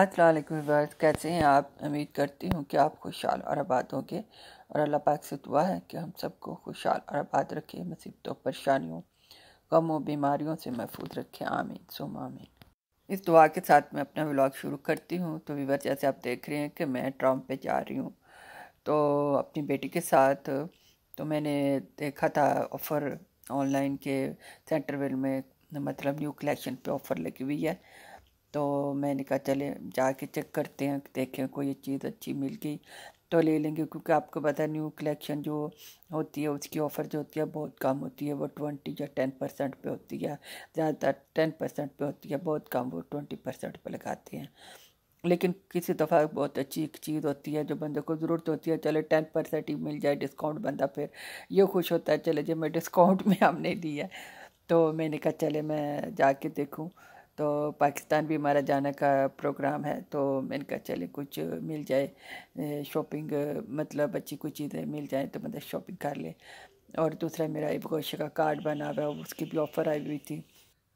Aslam verse कैसे हैं आप उम्मीद करती हूँ कि आप खुशहाल और आबाद होंगे और अल्लाह पाक से दुआ है कि हम सबको खुशहाल और आबाद रखें मुसीबतों परेशानियों कम व बीमारियों से महफूज रखें आमीन सुम आमीन इस दुआ के साथ मैं अपना व्लॉग शुरू करती हूँ तो विवर जैसे आप देख रहे हैं कि मैं ट्राम पे जा रही हूँ तो अपनी बेटी के साथ तो मैंने देखा था ऑफ़र ऑनलाइन के सेंटरवेल में मतलब न्यू कलेक्शन पे ऑफ़र लगी हुई है तो मैंने कहा चले जाके चेक करते हैं देखें कोई चीज़ अच्छी मिल गई तो ले लेंगे क्योंकि आपको पता न्यू कलेक्शन जो होती है उसकी ऑफ़र जो होती है बहुत कम होती है वो ट्वेंटी या टेन परसेंट पर होती है ज़्यादातर टेन परसेंट पर होती है बहुत कम वो ट्वेंटी परसेंट पर लगाते हैं लेकिन किसी दफ़ा बहुत अच्छी एक चीज़ होती है जो बंदे को ज़रूरत होती है चले टेन परसेंट ही मिल जाए डिस्काउंट बंदा फिर ये खुश होता है चले जब मैं डिस्काउंट में हमने दिया तो मैंने कहा चले मैं जाके देखूँ तो पाकिस्तान भी हमारा जाने का प्रोग्राम है तो मैंने कहा चले कुछ मिल जाए शॉपिंग मतलब अच्छी कुछ चीज़ें मिल जाए तो मतलब शॉपिंग कर ले और दूसरा मेरा इबगोशे का कार्ड बना हुआ है उसकी भी ऑफ़र आई हुई थी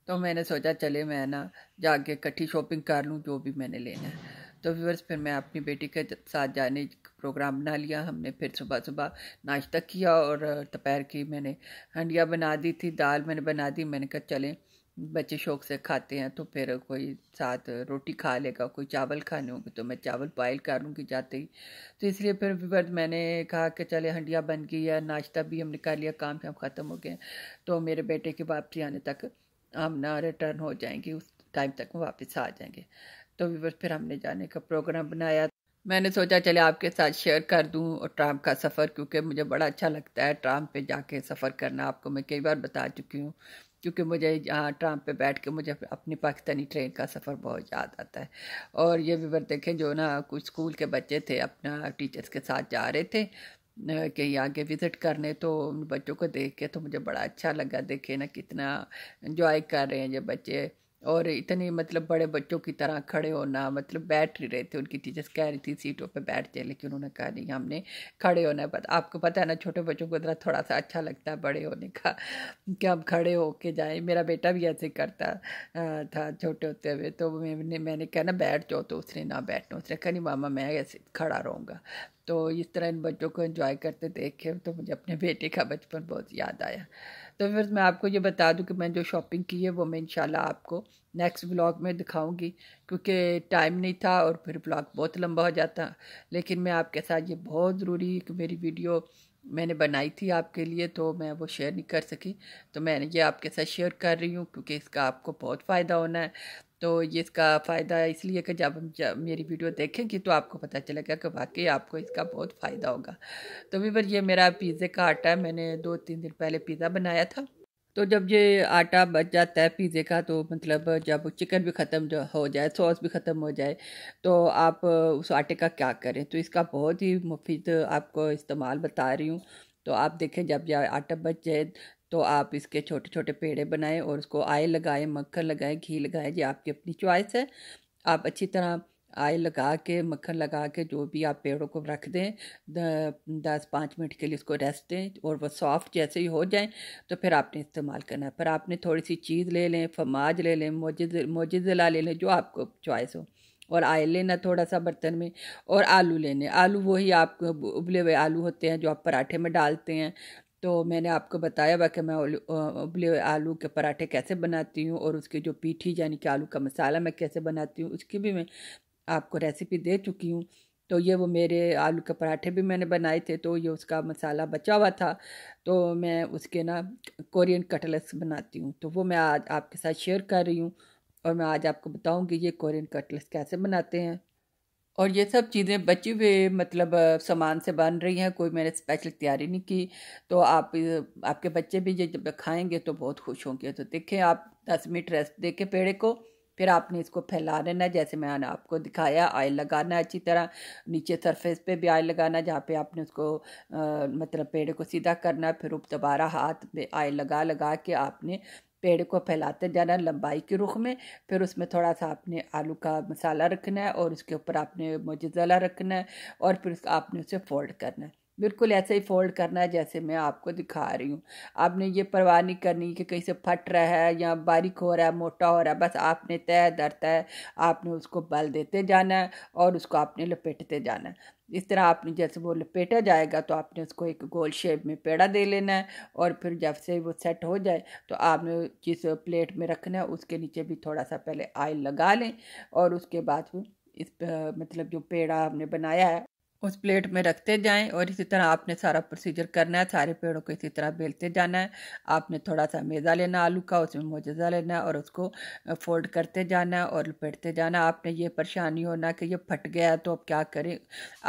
तो मैंने सोचा चले मैं ना जाके इकट्ठी शॉपिंग कर लूँ जो भी मैंने लेना है तो व्यूवर्स फिर मैं अपनी बेटी के साथ जाने प्रोग्राम बना लिया हमने फिर सुबह सुबह नाश्ता किया और दोपहर की मैंने हंडिया बना दी थी दाल मैंने बना दी मैंने कहा चलें बच्चे शौक से खाते हैं तो फिर कोई साथ रोटी खा लेगा कोई चावल खाने होंगे तो मैं चावल बॉयल कर लूँगी जाते ही तो इसलिए फिर फिर मैंने कहा कि चले हंडिया बन गई या नाश्ता भी हमने कर लिया काम शाम ख़त्म हो गए तो मेरे बेटे के वापसी आने तक हम ना रिटर्न हो जाएंगे उस टाइम तक वापस आ जाएंगे तो वीवर फिर हमने जाने का प्रोग्राम बनाया मैंने सोचा चले आपके साथ शेयर कर दूं और ट्राम का सफ़र क्योंकि मुझे बड़ा अच्छा लगता है ट्राम पे जाके सफ़र करना आपको मैं कई बार बता चुकी हूँ क्योंकि मुझे यहाँ ट्राम पे बैठ के मुझे अपनी पाकिस्तानी ट्रेन का सफ़र बहुत याद आता है और ये विवर देखें जो ना कुछ स्कूल के बच्चे थे अपना टीचर्स के साथ जा रहे थे कहीं आगे विज़िट करने तो उन बच्चों को देख के तो मुझे बड़ा अच्छा लगा देखे ना कितना इन्जॉय कर रहे हैं ये बच्चे और इतने मतलब बड़े बच्चों की तरह खड़े होना मतलब बैठ रहे थे उनकी टीचर्स कह रही थी सीटों पे बैठ जाए लेकिन उन्होंने कहा नहीं हमने खड़े होना है आपको पता है ना छोटे बच्चों को ज़रा थोड़ा सा अच्छा लगता है बड़े होने का कि हम खड़े हो के जाएँ मेरा बेटा भी ऐसे करता था छोटे होते हुए तो मैंने मैंने कहा ना बैठ जाओ तो उसने ना बैठना उसने कहा नहीं मामा मैं ऐसे खड़ा रहूँगा तो इस तरह इन बच्चों को इन्जॉय करते देखे तो मुझे अपने बेटे का बचपन बहुत याद आया तो फिर मैं आपको ये बता दूं कि मैं जो शॉपिंग की है वो मैं इंशाल्लाह आपको नेक्स्ट ब्लॉग में दिखाऊंगी क्योंकि टाइम नहीं था और फिर ब्लॉग बहुत लंबा हो जाता लेकिन मैं आपके साथ ये बहुत ज़रूरी कि मेरी वीडियो मैंने बनाई थी आपके लिए तो मैं वो शेयर नहीं कर सकी तो मैंने ये आपके साथ शेयर कर रही हूँ क्योंकि इसका आपको बहुत फ़ायदा होना है तो ये इसका फ़ायदा इसलिए कि जब हम जब मेरी वीडियो देखेंगी तो आपको पता चलेगा कि वाकई आपको इसका बहुत फ़ायदा होगा तो वीवर ये मेरा पिज़्ज़े का आटा है मैंने दो तीन दिन पहले पिज़्ज़ा बनाया था तो जब ये आटा बच जाता है पिज़्ज़े का तो मतलब जब चिकन भी ख़त्म हो जाए सॉस भी ख़त्म हो जाए तो आप उस आटे का क्या करें तो इसका बहुत ही मुफीद आपको इस्तेमाल बता रही हूँ तो आप देखें जब यह आटा बच जाए तो आप इसके छोटे छोटे पेड़े बनाएं और उसको आय लगाएं मक्खन लगाएं घी लगाएं ये आपकी अपनी चॉइस है आप अच्छी तरह आय लगा के मक्खन लगा के जो भी आप पेड़ों को रख दें दस पाँच मिनट के लिए इसको रेस्ट दें और वह सॉफ्ट जैसे ही हो जाए तो फिर आपने इस्तेमाल करना है पर आपने थोड़ी सी चीज़ ले लें फमाज ले लें मोजिज मोजिला ले लें जो आपको चॉइस हो और आय लेना थोड़ा सा बर्तन में और आलू लेने आलू वही आप उबले हुए आलू होते हैं जो आप पराठे में डालते हैं तो मैंने आपको बताया हुआ कि मैं उबले आलू के पराठे कैसे बनाती हूँ और उसकी जो पीठी यानी कि आलू का मसाला मैं कैसे बनाती हूँ उसकी भी मैं आपको रेसिपी दे चुकी हूँ तो ये वो मेरे आलू के पराठे भी मैंने बनाए थे तो ये उसका मसाला बचा हुआ था तो मैं उसके ना कोरियन कटलेट्स बनाती हूँ तो वो मैं आज आपके साथ शेयर कर रही हूँ और मैं आज आपको बताऊँगी ये कोरियन कटलेट्स कैसे बनाते हैं और ये सब चीज़ें बची हुए मतलब सामान से बन रही हैं कोई मैंने स्पेशल तैयारी नहीं की तो आप आपके बच्चे भी ये जब खाएंगे तो बहुत खुश होंगे तो देखें आप दस मिनट रेस्ट दे के पेड़े को फिर आपने इसको फैला देना जैसे मैंने आपको दिखाया आयल लगाना अच्छी तरह नीचे सरफेस पे भी आयल लगाना जहाँ पे आपने उसको आ, मतलब पेड़ को सीधा करना फिर दोबारा हाथ पे आयल लगा लगा के आपने पेड़ को फैलाते जाना है लंबाई के रुख में फिर उसमें थोड़ा सा आपने आलू का मसाला रखना है और उसके ऊपर आपने मोजिजला रखना है और फिर आपने उसे फोल्ड करना है बिल्कुल ऐसे ही फोल्ड करना है जैसे मैं आपको दिखा रही हूँ आपने ये परवाह नहीं करनी कि कहीं से फट रहा है या बारीक हो रहा है मोटा हो रहा है बस आपने तय दर तय आपने उसको बल देते जाना है और उसको आपने लपेटते जाना है इस तरह आपने जैसे वो लपेटा जाएगा तो आपने उसको एक गोल शेप में पेड़ा दे लेना है और फिर जब से वो सेट हो जाए तो आपने जिस प्लेट में रखना है उसके नीचे भी थोड़ा सा पहले आयल लगा लें और उसके बाद फिर इस मतलब जो पेड़ा हमने बनाया है उस प्लेट में रखते जाएं और इसी तरह आपने सारा प्रोसीजर करना है सारे पेड़ों को इसी तरह बेलते जाना है आपने थोड़ा सा मेज़ा लेना आलू का उसमें मोजा लेना और उसको फोल्ड करते जाना और लपेटते जाना आपने ये परेशानी होना कि ये फट गया तो अब क्या करें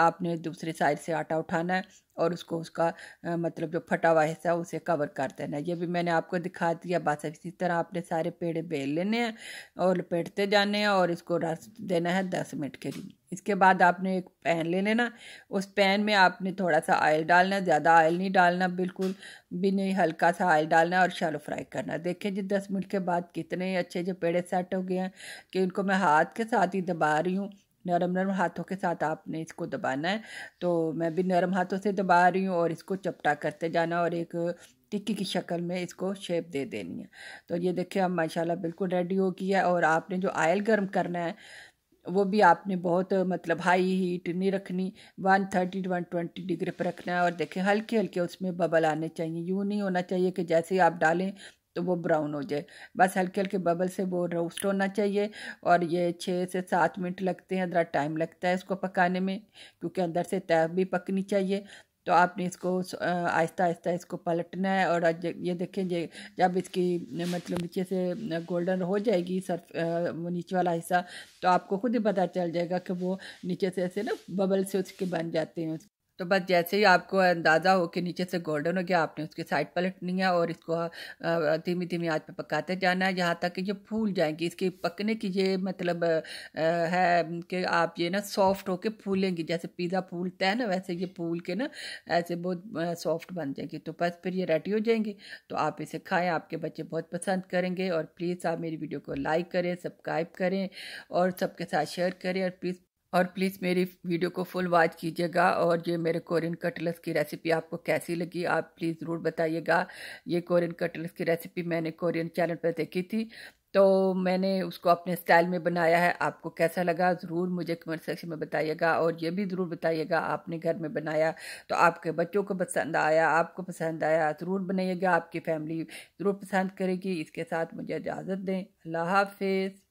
आपने दूसरी साइड से आटा उठाना है और उसको उसका मतलब जो फटा हुआ हिस्सा उसे कवर कर देना ये भी मैंने आपको दिखा दिया बस इसी तरह आपने सारे पेड़ बेल लेने हैं और लपेटते जाने हैं और इसको रस देना है दस मिनट के लिए इसके बाद आपने एक पैन ले लेना उस पैन में आपने थोड़ा सा ऑयल डालना ज़्यादा ऑयल नहीं डालना बिल्कुल भी नहीं हल्का सा ऑयल डालना और शालो फ्राई करना देखें जी दस मिनट के बाद कितने अच्छे जो पेड़े सेट हो गए हैं कि उनको मैं हाथ के साथ ही दबा रही हूँ नरम नरम हाथों के साथ आपने इसको दबाना है तो मैं भी नरम हाथों से दबा रही हूँ और इसको चपटा करते जाना और एक टिक्की की शक्ल में इसको शेप दे देनी है तो ये देखिए हम माशाल्लाह बिल्कुल रेडी हो गया है और आपने जो आयल गर्म करना है वो भी आपने बहुत मतलब हाई हीट नहीं रखनी one thirty one twenty degree पर रखना है और देखें हल्के हल्के उसमें बबल आने चाहिए यूँ नहीं होना चाहिए कि जैसे ही आप डालें तो वो ब्राउन हो जाए बस हल्के हल्के बबल से वो रोस्ट होना चाहिए और ये छः से सात मिनट लगते हैं ज़रा टाइम लगता है इसको पकाने में क्योंकि अंदर से तैब भी पकनी चाहिए तो आपने इसको आहिस्ता आहिस्ता इसको पलटना है और ये देखें ये जब इसकी मतलब नीचे से गोल्डन हो जाएगी सरफ वो नीचे वाला हिस्सा तो आपको खुद ही पता चल जाएगा कि वो नीचे से ऐसे ना बबल से उसके बन जाते हैं तो बस जैसे ही आपको अंदाज़ा हो कि नीचे से गोल्डन हो गया आपने उसकी साइड पलटनी है और इसको धीमी धीमी आज पे पकाते जाना है यहाँ तक कि ये फूल जाएंगी इसके पकने की ये मतलब है कि आप ये ना सॉफ्ट होके फूलेंगी जैसे पिज़्ज़ा फूलता है ना वैसे ये फूल के ना ऐसे बहुत सॉफ्ट बन जाएंगे तो बस फिर ये रेडी हो जाएंगी तो आप इसे खाएँ आपके बच्चे बहुत पसंद करेंगे और प्लीज़ आप मेरी वीडियो को लाइक करें सब्सक्राइब करें और सबके साथ शेयर करें और प्लीज़ और प्लीज़ मेरी वीडियो को फुल वॉच कीजिएगा और ये मेरे कोरियन कटलस की रेसिपी आपको कैसी लगी आप प्लीज़ ज़रूर बताइएगा ये कोरियन कटलस की रेसिपी मैंने कोरियन चैनल पर देखी थी तो मैंने उसको अपने स्टाइल में बनाया है आपको कैसा लगा ज़रूर मुझे कमेंट सेक्शन में बताइएगा और ये भी ज़रूर बताइएगा आपने घर में बनाया तो आपके बच्चों को पसंद आया आपको पसंद आया ज़रूर बनाइएगा आपकी फैमिली ज़रूर पसंद करेगी इसके साथ मुझे इजाज़त दें अल्लाह हाफिज़